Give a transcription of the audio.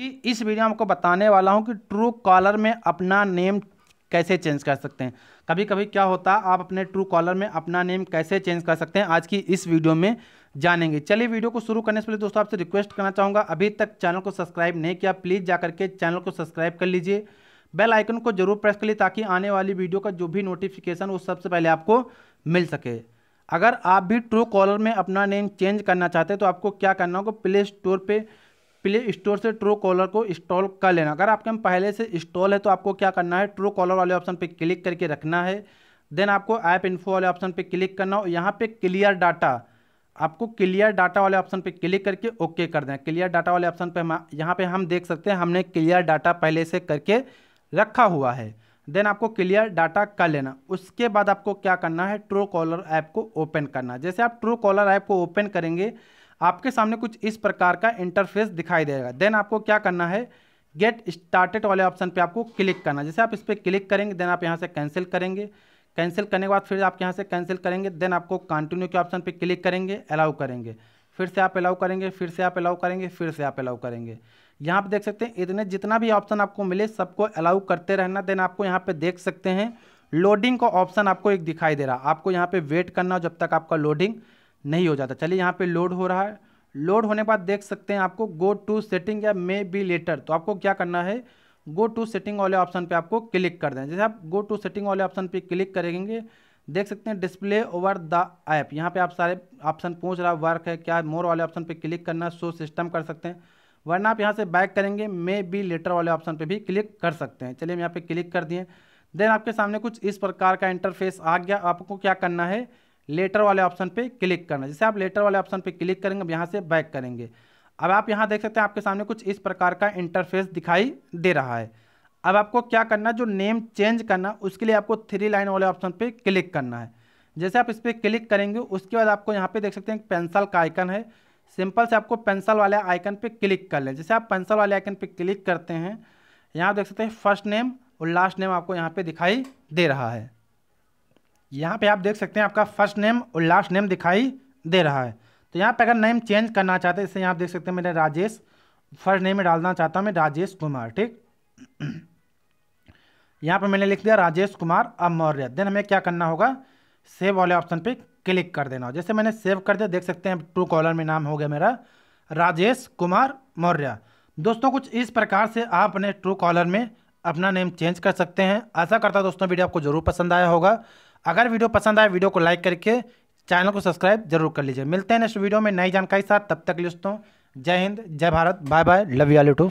कि इस वीडियो में आपको बताने वाला हूँ कि ट्रू कॉलर में अपना नेम कैसे चेंज कर सकते हैं कभी कभी क्या होता है आप अपने ट्रू कॉलर में अपना नेम कैसे चेंज कर सकते हैं आज की इस वीडियो में जानेंगे चलिए वीडियो को शुरू करने से पहले दोस्तों आपसे रिक्वेस्ट करना चाहूँगा अभी तक चैनल को सब्सक्राइब नहीं किया प्लीज़ जा करके चैनल को सब्सक्राइब कर लीजिए बेल आइकन को जरूर प्रेस कर लिए ताकि आने वाली वीडियो का जो भी नोटिफिकेशन वो सबसे पहले आपको मिल सके अगर आप भी ट्रू कॉलर में अपना नेम चेंज करना चाहते हैं तो आपको क्या करना होगा प्ले स्टोर पर प्ले स्टोर से ट्रू कॉलर को इंस्टॉल कर लेना अगर आपके में पहले से इंस्टॉल है तो आपको क्या करना है ट्रू कॉलर वाले ऑप्शन पर क्लिक करके रखना है देन आपको ऐप इन्फो वाले ऑप्शन पर क्लिक करना और यहाँ पर क्लियर डाटा आपको क्लियर डाटा वाले ऑप्शन पर क्लिक करके ओके कर देना क्लियर डाटा वाले ऑप्शन पर हम यहाँ पर हम देख सकते हैं हमने क्लियर डाटा पहले से करके रखा हुआ है देन आपको क्लियर डाटा कर लेना उसके बाद आपको क्या करना है ट्रू कॉलर ऐप को ओपन करना जैसे आप ट्रू कॉलर ऐप को ओपन करेंगे आपके सामने कुछ इस प्रकार का इंटरफेस दिखाई देगा देन आपको क्या करना है गेट स्टार्टेड वाले ऑप्शन पे आपको क्लिक करना जैसे आप इस पर क्लिक करेंगे देन आप यहाँ से कैंसिल करेंगे कैंसिल करने के बाद फिर आप यहाँ से कैंसिल करेंगे देन आपको कंटिन्यू के ऑप्शन पे क्लिक करेंगे अलाउ करेंगे फिर से आप अलाउ करेंगे फिर से आप अलाउ करेंगे फिर से आप अलाउ करेंगे यहाँ पर देख सकते हैं इतने जितना भी ऑप्शन आपको मिले सबको अलाउ करते रहना देन आपको यहाँ पर देख सकते हैं लोडिंग का ऑप्शन आपको एक दिखाई दे रहा आपको यहाँ पर वेट करना जब तक आपका लोडिंग नहीं हो जाता चलिए यहाँ पे लोड हो रहा है लोड होने के बाद देख सकते हैं आपको गो टू सेटिंग या मे बी लेटर तो आपको क्या करना है गो टू सेटिंग वाले ऑप्शन पे आपको क्लिक कर दें जैसे आप गो टू सेटिंग वाले ऑप्शन पे क्लिक करेंगे देख सकते हैं डिस्प्ले ओवर द ऐप यहाँ पे आप सारे ऑप्शन पूछ रहा वर्क है क्या मोर वाले ऑप्शन पे क्लिक करना शो सिस्टम कर सकते हैं वरना आप यहाँ से बैक करेंगे मे बी लेटर वाले ऑप्शन पे भी क्लिक कर सकते हैं चलिए हम यहाँ पे क्लिक कर दिए देन आपके सामने कुछ इस प्रकार का इंटरफेस आ गया आपको क्या करना है लेटर वाले ऑप्शन पे क्लिक करना जैसे आप लेटर वाले ऑप्शन पे क्लिक करेंगे अब यहाँ से बैक करेंगे अब आप यहाँ देख सकते हैं आपके सामने कुछ इस प्रकार का इंटरफेस दिखाई दे रहा है अब आपको क्या करना है जो नेम चेंज करना उसके लिए आपको थ्री लाइन वाले ऑप्शन पर क्लिक करना है जैसे आप इस पर क्लिक करेंगे उसके बाद आपको यहाँ पर देख सकते हैं पेंसिल का आइकन है सिंपल से आपको पेंसिल वाले आइकन पर क्लिक कर लें जैसे आप पेंसिल वाले आइकन पर क्लिक करते हैं यहाँ देख सकते हैं फर्स्ट नेम और लास्ट नेम आपको यहाँ पे दिखाई दे रहा है यहाँ पे आप देख सकते हैं आपका फर्स्ट नेम और लास्ट नेम दिखाई दे रहा है तो यहाँ पे अगर नेम चेंज करना चाहते हैं जैसे यहाँ आप देख सकते हैं मैंने राजेश फर्स्ट नेम में डालना चाहता हूँ मैं राजेश कुमार ठीक यहाँ पे मैंने लिख दिया राजेश कुमार अब मौर्य देन हमें क्या करना होगा सेव वाले ऑप्शन पे क्लिक कर देना जैसे मैंने सेव कर दिया देख सकते हैं टू कॉलर में नाम हो गया मेरा राजेश कुमार मौर्य दोस्तों कुछ इस प्रकार से आप अपने ट्रू कॉलर में अपना नेम चेंज कर सकते हैं आशा करता दोस्तों वीडियो आपको जरूर पसंद आया होगा अगर वीडियो पसंद आए वीडियो को लाइक करके चैनल को सब्सक्राइब जरूर कर लीजिए मिलते हैं नेक्स्ट वीडियो में नई जानकारी साथ तब तक लिस्तों जय हिंद जय Bharat bye bye love you to